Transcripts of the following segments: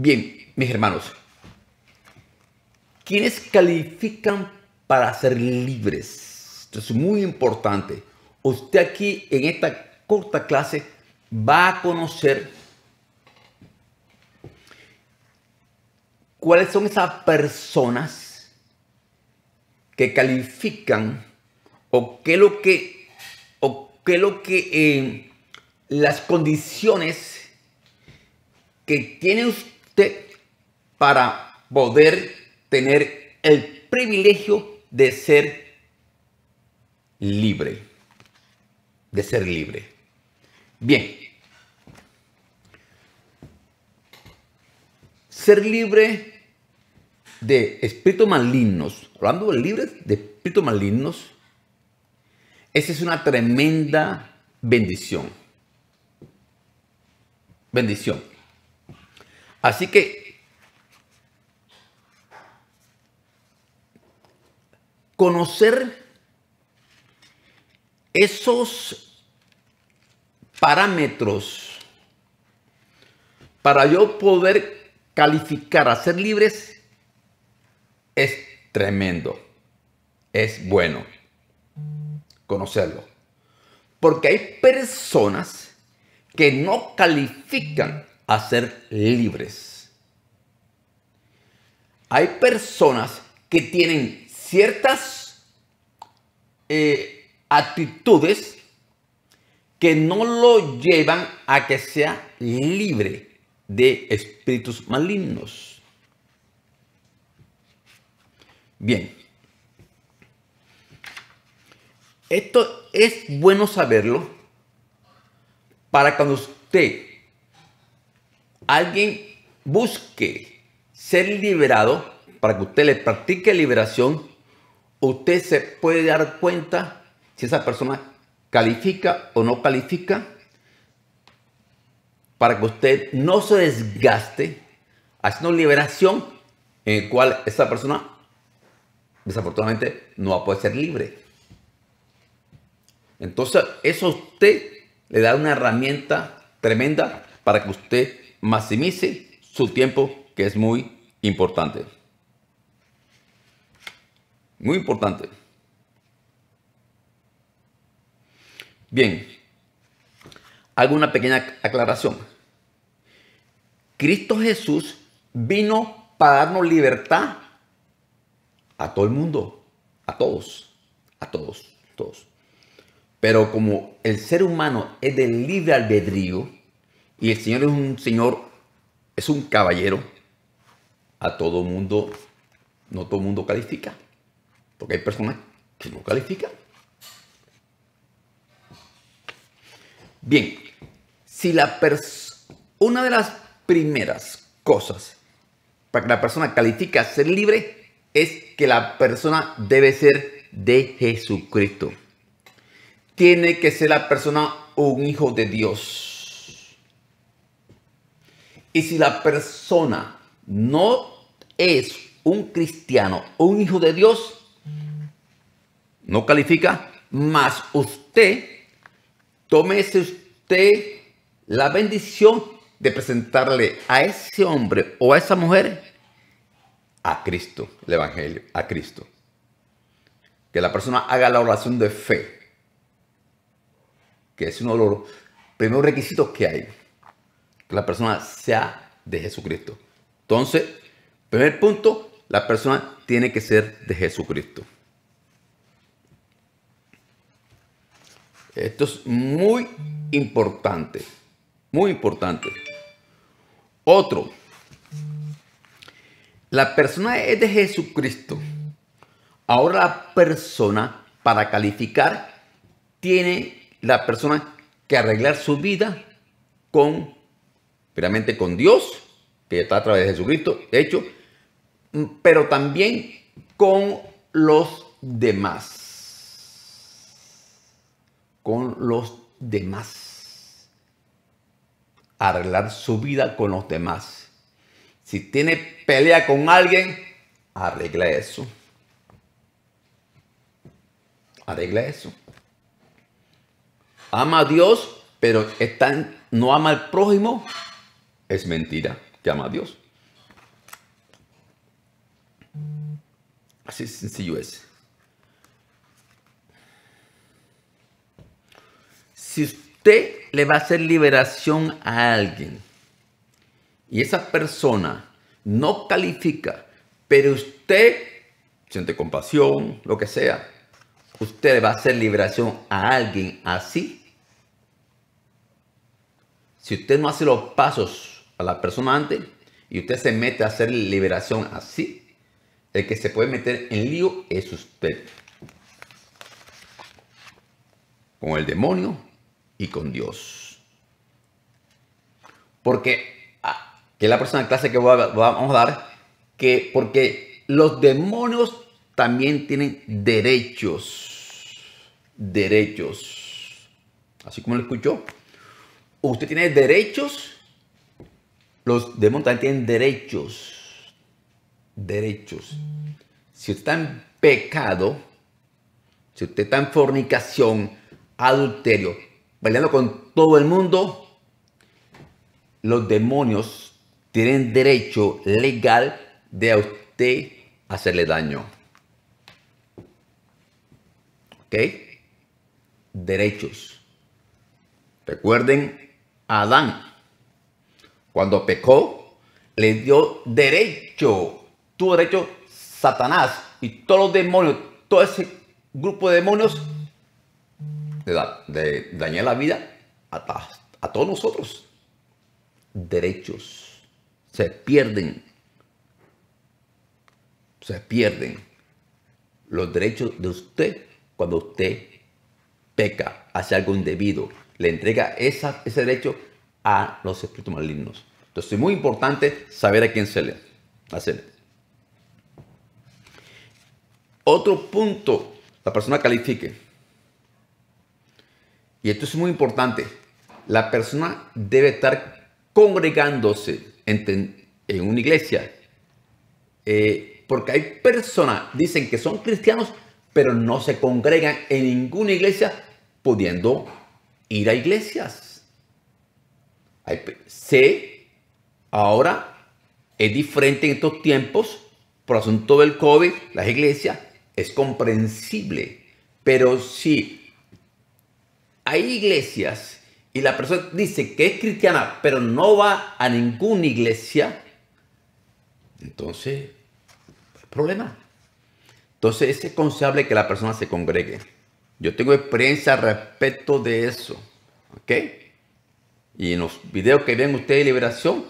Bien, mis hermanos, ¿quiénes califican para ser libres? Esto es muy importante. Usted aquí en esta corta clase va a conocer cuáles son esas personas que califican o qué es lo que, o qué lo que eh, las condiciones que tiene usted para poder tener el privilegio de ser libre. De ser libre. Bien. Ser libre de espíritus malignos, hablando de libres de espíritus malignos, esa es una tremenda bendición. Bendición. Así que conocer esos parámetros para yo poder calificar a ser libres es tremendo. Es bueno conocerlo. Porque hay personas que no califican a ser libres. Hay personas que tienen ciertas eh, actitudes que no lo llevan a que sea libre de espíritus malignos. Bien. Esto es bueno saberlo para cuando usted alguien busque ser liberado, para que usted le practique liberación, usted se puede dar cuenta si esa persona califica o no califica para que usted no se desgaste haciendo liberación en el cual esa persona desafortunadamente no va a poder ser libre. Entonces, eso a usted le da una herramienta tremenda para que usted maximice su tiempo, que es muy importante. Muy importante. Bien, hago una pequeña aclaración. Cristo Jesús vino para darnos libertad a todo el mundo, a todos, a todos, todos. Pero como el ser humano es de libre albedrío, y el Señor es un Señor, es un caballero. A todo mundo, no todo mundo califica. Porque hay personas que no califican. Bien, si la una de las primeras cosas para que la persona califica ser libre es que la persona debe ser de Jesucristo. Tiene que ser la persona un hijo de Dios y si la persona no es un cristiano, un hijo de Dios, no califica, más usted, tómese usted la bendición de presentarle a ese hombre o a esa mujer a Cristo, el Evangelio, a Cristo. Que la persona haga la oración de fe, que es uno de los primeros requisitos que hay que la persona sea de Jesucristo. Entonces, primer punto, la persona tiene que ser de Jesucristo. Esto es muy importante, muy importante. Otro, la persona es de Jesucristo. Ahora la persona, para calificar, tiene la persona que arreglar su vida con primeramente con Dios, que está a través de Jesucristo, de hecho, mm, pero también con los demás. Con los demás. Arreglar su vida con los demás. Si tiene pelea con alguien, arregla eso. Arregla eso. Ama a Dios, pero no ama al prójimo, es mentira, llama a Dios. Así sencillo es. Si usted le va a hacer liberación a alguien y esa persona no califica, pero usted siente compasión, lo que sea, usted le va a hacer liberación a alguien así. Si usted no hace los pasos a la persona antes y usted se mete a hacer liberación así, el que se puede meter en lío es usted. Con el demonio y con Dios. Porque, ah, que la persona clase que vamos a dar, que porque los demonios también tienen derechos. Derechos. Así como lo escuchó. Usted tiene derechos los demonios también tienen derechos. Derechos. Si usted está en pecado, si usted está en fornicación, adulterio, bailando con todo el mundo, los demonios tienen derecho legal de a usted hacerle daño. ¿Ok? Derechos. Recuerden, Adán cuando pecó, le dio derecho, tuvo derecho Satanás y todos los demonios, todo ese grupo de demonios, de, la vida a, todos nosotros. Derechos se pierden. Se pierden los derechos de usted cuando usted peca, hace algo indebido, le entrega ese derecho a los espíritus malignos. Entonces es muy importante saber a quién se le hace. Otro punto, la persona califique. Y esto es muy importante. La persona debe estar congregándose en, una iglesia. Eh, porque hay personas, dicen que son cristianos, pero no se congregan en ninguna iglesia, pudiendo ir a iglesias sé, ahora es diferente en estos tiempos por asunto del COVID, las iglesias, es comprensible, pero si hay iglesias y la persona dice que es cristiana, pero no va a ninguna iglesia, entonces, problema. Entonces es concebible que la persona se congregue. Yo tengo experiencia respecto de eso. ¿Ok? Y en los videos que ven ustedes de Liberación,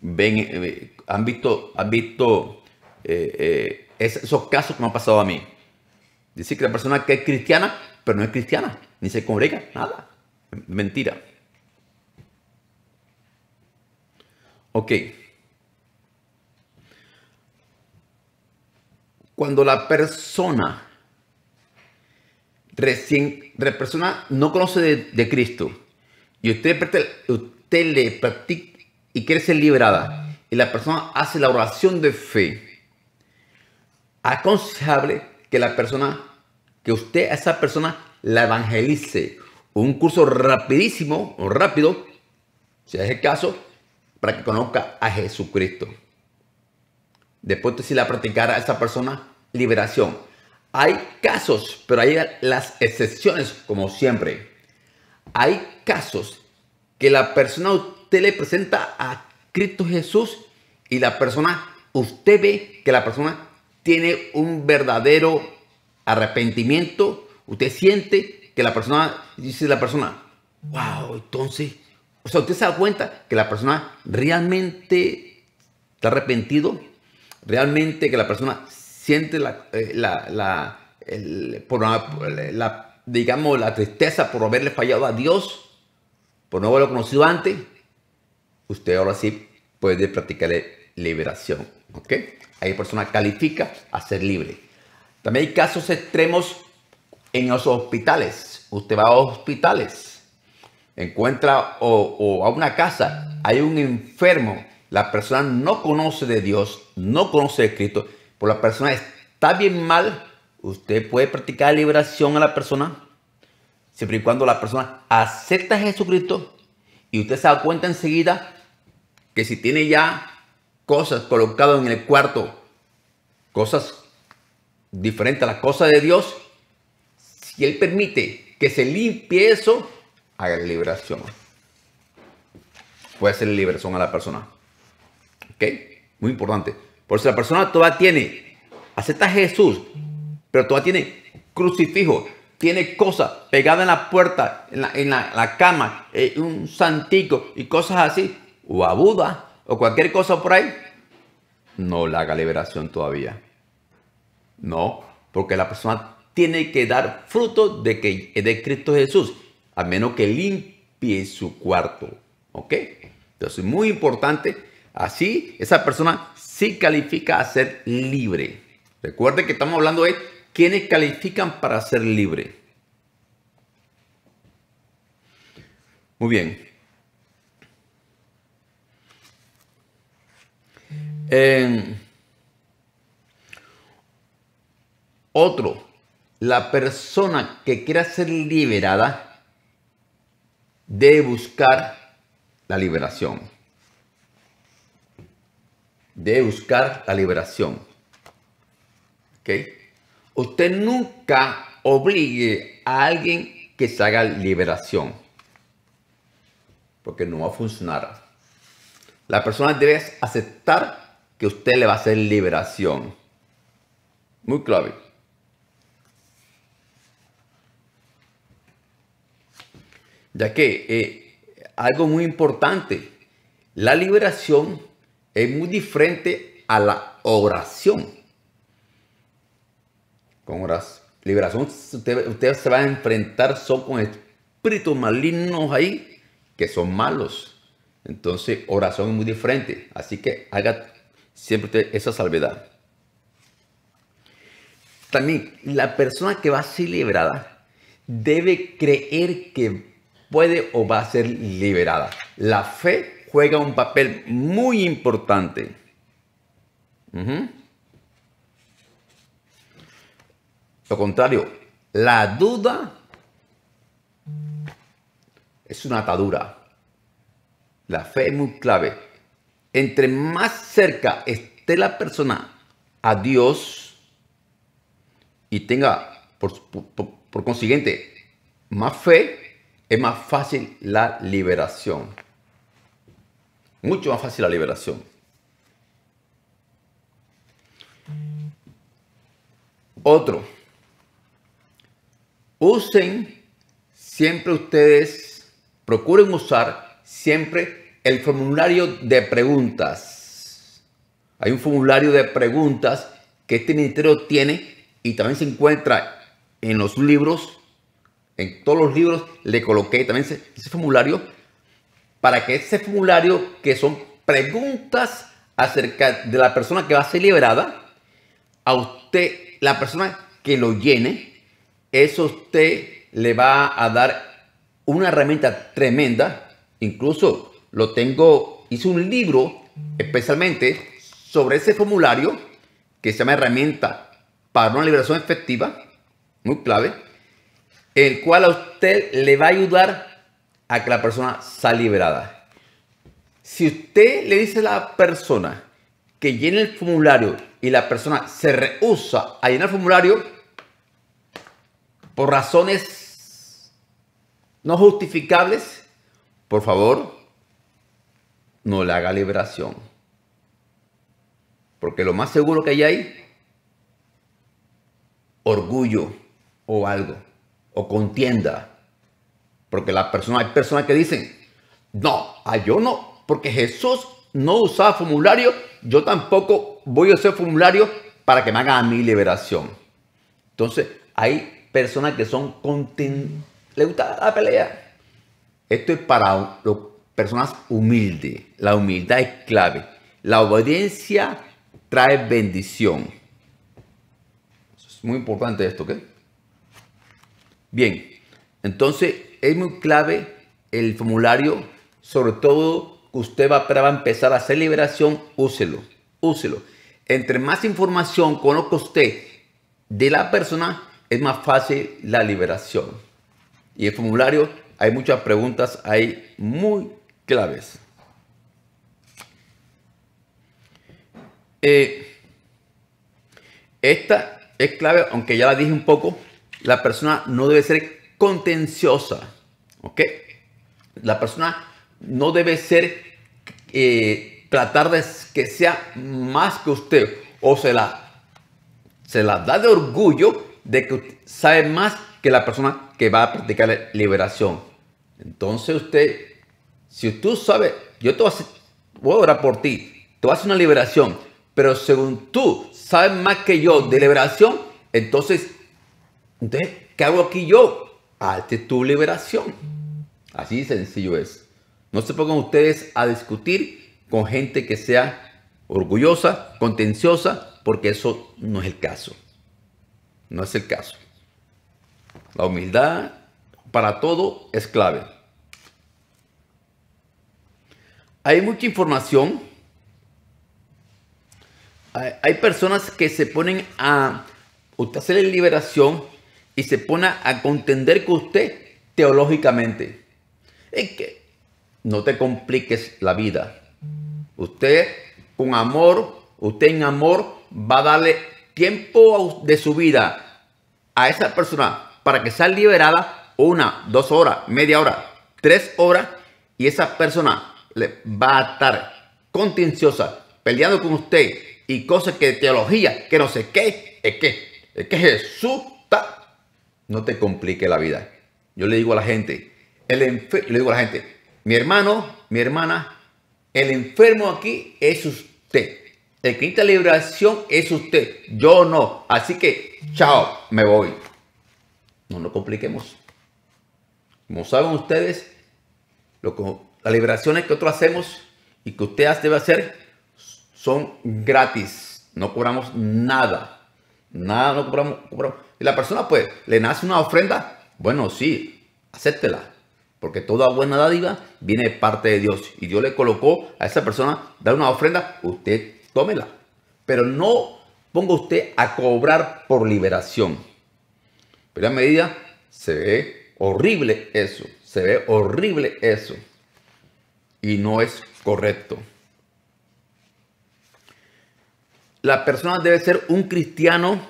ven, eh, han visto, han visto eh, eh, esos casos que me han pasado a mí. Dice que la persona que es cristiana, pero no es cristiana, ni se congrega, nada. Mentira. Ok. Cuando la persona recién, la persona no conoce de Cristo, y usted, le practica y quiere ser liberada, y la persona hace la oración de fe, aconsejable que la persona, que usted a esa persona la evangelice. Un curso rapidísimo o rápido, si es el caso, para que conozca a Jesucristo. Después de si la practicara a esa persona, liberación. Hay casos, pero hay las excepciones, como siempre hay casos que la persona usted le presenta a Cristo Jesús y la persona, usted ve que la persona tiene un verdadero arrepentimiento, usted siente que la persona, dice la persona, wow, entonces, o sea, usted se da cuenta que la persona realmente está arrepentido, realmente que la persona siente la, eh, la, la digamos, la tristeza por haberle fallado a Dios, por no haberlo conocido antes, usted ahora sí puede practicarle liberación. ¿Ok? Hay personas califica a ser libre. También hay casos extremos en los hospitales. Usted va a hospitales, encuentra o, o a una casa, hay un enfermo, la persona no conoce de Dios, no conoce de Cristo, por la persona está bien mal, Usted puede practicar liberación a la persona siempre y cuando la persona acepta a Jesucristo y usted se da cuenta enseguida que si tiene ya cosas colocadas en el cuarto, cosas diferentes a las cosas de Dios, si Él permite que se limpie eso, haga liberación. Puede ser liberación a la persona. ¿Ok? Muy importante. Por si la persona todavía tiene, acepta a Jesús, pero todavía tiene crucifijo, tiene cosas pegadas en la puerta, en la, cama, eh, un santico y cosas así, o a Buda, o cualquier cosa por ahí, no la haga liberación todavía. No, porque la persona tiene que dar fruto de, que, es de Cristo Jesús, a menos que limpie su cuarto. ¿Ok? Entonces, muy importante. Así, esa persona sí califica a ser libre. Recuerde que estamos hablando de ¿Quiénes califican para ser libre? Muy bien. otro, la persona que quiera ser liberada debe buscar la liberación. Debe buscar la liberación. ¿Ok? Usted nunca obligue a alguien que se haga liberación, porque no va a funcionar. La persona debe aceptar que usted le va a hacer liberación. Muy clave. Ya que eh, algo muy importante, la liberación es muy diferente a la oración con oración. Liberación, usted, se va a enfrentar solo con espíritus malignos ahí que son malos. Entonces, oración es muy diferente. Así que haga siempre esa salvedad. También, la persona que va a ser liberada debe creer que puede o va a ser liberada. La fe juega un papel muy importante. Lo contrario, la duda es una atadura. La fe es muy clave. Entre más cerca esté la persona a Dios y tenga, por, por consiguiente, más fe, es más fácil la liberación. Mucho más fácil la liberación. Otro. Usen siempre ustedes, procuren usar siempre el formulario de preguntas. Hay un formulario de preguntas que este ministerio tiene y también se encuentra en los libros, en todos los libros le coloqué también ese, formulario para que ese formulario que son preguntas acerca de la persona que va a ser liberada, a usted, la persona que lo llene, eso usted le va a dar una herramienta tremenda. Incluso lo tengo, hice un libro especialmente sobre ese formulario que se llama herramienta para una liberación efectiva, muy clave, el cual a usted le va a ayudar a que la persona sea liberada. Si usted le dice a la persona que llene el formulario y la persona se rehúsa a llenar el formulario, por razones no justificables, por favor, no le haga liberación. Porque lo más seguro que hay ahí, orgullo o algo, o contienda. Porque la persona, hay personas que dicen, no, a yo no, porque Jesús no usaba formulario, yo tampoco voy a hacer formulario para que me haga a mi liberación. Entonces, hay personas que son conten... le gusta la pelea. Esto es para las personas humildes. La humildad es clave. La obediencia trae bendición. Es muy importante esto, ¿ok? Bien, entonces es muy clave el formulario, sobre todo que usted va a empezar a hacer liberación, úselo, úselo. Entre más información conozca usted de la persona, es más fácil la liberación. Y el formulario, hay muchas preguntas ahí muy claves. Eh, esta es clave, aunque ya la dije un poco, la persona no debe ser contenciosa, ¿ok? La persona no debe ser, eh, tratar de que sea más que usted, o se la, se la da de orgullo de que sabe más que la persona que va a practicar la liberación. Entonces usted, si tú sabes, yo te voy a, orar por ti, te vas a hacer una liberación, pero según tú sabes más que yo de liberación, entonces, entonces ¿qué hago aquí yo? Hazte tu liberación. Así sencillo es. No se pongan ustedes a discutir con gente que sea orgullosa, contenciosa, porque eso no es el caso. No es el caso. La humildad para todo es clave. Hay mucha información. Hay, personas que se ponen a usted hacer liberación y se ponen a contender con usted teológicamente. Es que no te compliques la vida. Usted con amor, usted en amor va a darle tiempo de su vida a esa persona para que sea liberada una, dos horas, media hora, tres horas y esa persona le va a estar contenciosa peleando con usted y cosas que teología, que no sé qué, es que, es que Jesús No te complique la vida. Yo le digo a la gente, el le digo a la gente, mi hermano, mi hermana, el enfermo aquí es usted. El quinta liberación es usted, yo no. Así que, chao, me voy. No nos compliquemos. Como saben ustedes, las liberaciones que nosotros hacemos y que usted debe hacer son gratis. No cobramos nada. Nada, no cobramos. Y la persona, pues, le nace una ofrenda. Bueno, sí, acéptela. Porque toda buena dádiva viene de parte de Dios. Y Dios le colocó a esa persona dar una ofrenda. Usted tómela. Pero no ponga usted a cobrar por liberación. Pero a medida se ve horrible eso, se ve horrible eso. Y no es correcto. La persona debe ser un cristiano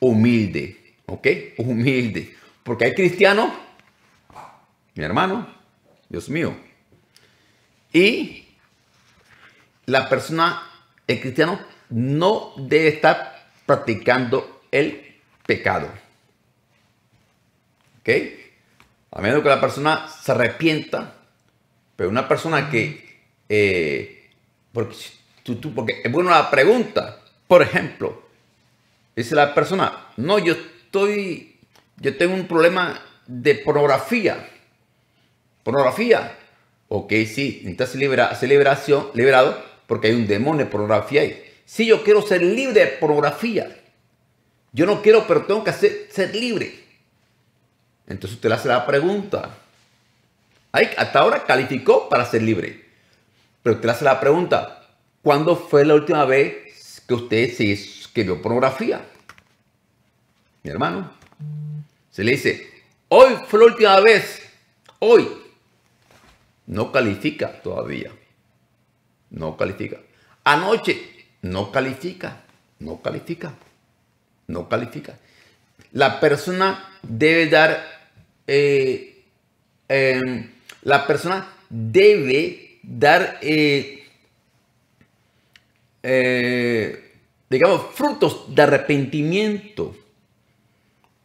humilde, ¿ok? Humilde. Porque hay cristianos, mi hermano, Dios mío. Y la persona el cristiano no debe estar practicando el pecado. ¿Ok? A menos que la persona se arrepienta, pero una persona que... Eh, porque, tú, porque es bueno la pregunta. Por ejemplo, dice la persona, no, yo estoy... Yo tengo un problema de pornografía. Pornografía. Ok, sí, necesitas celebración, liberado porque hay un demonio de pornografía ahí. Si yo quiero ser libre de pornografía, yo no quiero, pero tengo que ser, libre. Entonces usted le hace la pregunta. hasta ahora calificó para ser libre. Pero usted le hace la pregunta, ¿cuándo fue la última vez que usted se que vio pornografía? Mi hermano. Se le dice, hoy fue la última vez, hoy. No califica todavía no califica. Anoche, no califica, no califica, no califica. La persona debe dar, eh, em, la persona debe dar, eh, eh, digamos, frutos de arrepentimiento.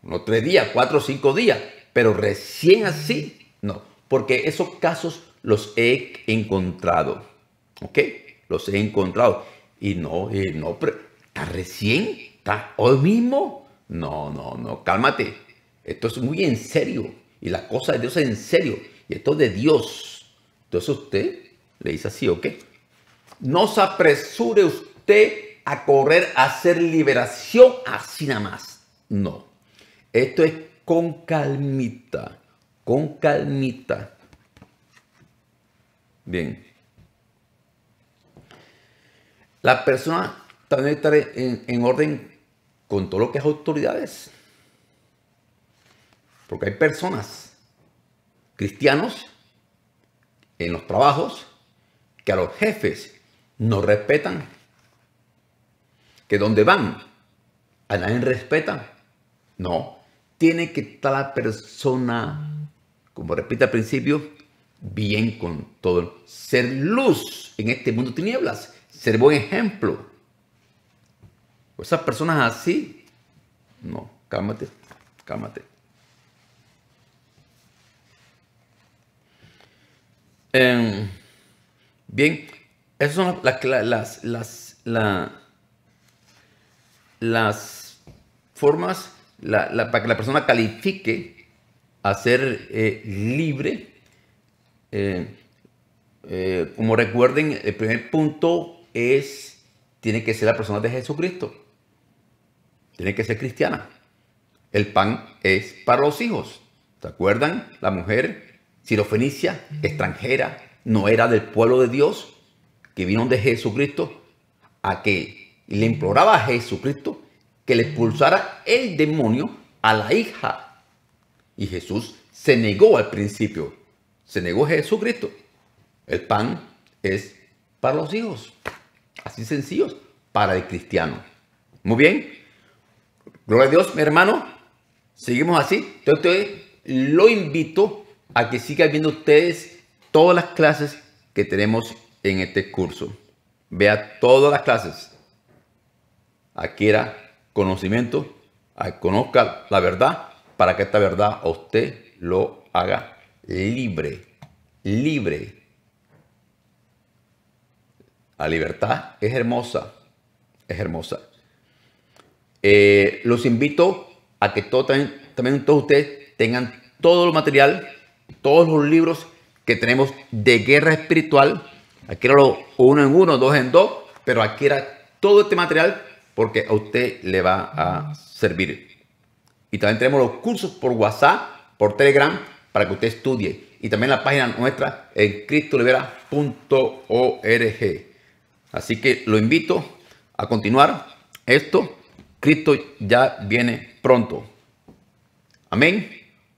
No tres días, cuatro o cinco días, pero recién así, no, porque esos casos los he encontrado. ¿Ok? Los he encontrado. Y no, y eh, no, pero está recién, está hoy mismo. No, no, no, cálmate. Esto es muy en serio. Y la cosa de Dios es en serio. Y esto es de Dios. Entonces usted le dice así, ¿ok? No se apresure usted a correr a hacer liberación así nada más. No. Esto es con calmita, con calmita. Bien. La persona también debe estar en, orden con todo lo que es autoridades. Porque hay personas, cristianos, en los trabajos, que a los jefes no respetan. Que donde van, a nadie respeta. No, tiene que estar la persona, como repito al principio, bien con todo. Ser luz en este mundo de tinieblas ser buen ejemplo. Esas personas así, no, cálmate, cálmate. Em, bien, esas son las, las, las, formas la, para que la persona califique a ser eh, libre. Eh, eh, como recuerden, el primer punto es, tiene que ser la persona de Jesucristo. Tiene que ser cristiana. El pan es para los hijos. ¿Se acuerdan? La mujer sirofenicia, extranjera, no era del pueblo de Dios, que vino de Jesucristo, a que le imploraba a Jesucristo que le expulsara el demonio a la hija. Y Jesús se negó al principio. Se negó Jesucristo. El pan es para los hijos. Así sencillos para el cristiano. Muy bien. Gloria a Dios, mi hermano. Seguimos así. Entonces, lo invito a que sigan viendo ustedes todas las clases que tenemos en este curso. Vea todas las clases. Adquiera conocimiento, conozca la verdad, para que esta verdad a usted lo haga libre. Libre la libertad es hermosa, es hermosa. Eh, los invito a que también, todos ustedes tengan todo el material, todos los libros que tenemos de guerra espiritual. Aquí lo uno en uno, dos en dos, pero adquiera todo este material porque a usted le va a servir. Y también tenemos los cursos por WhatsApp, por Telegram, para que usted estudie. Y también la página nuestra en cristolivera.org. Así que lo invito a continuar esto. Cristo ya viene pronto. Amén.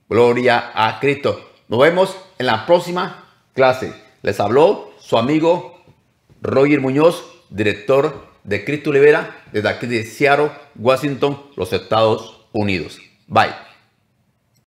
Gloria a Cristo. Nos vemos en la próxima clase. Les habló su amigo Roger Muñoz, director de Cristo Libera, desde aquí de Seattle, Washington, los Estados Unidos. Bye.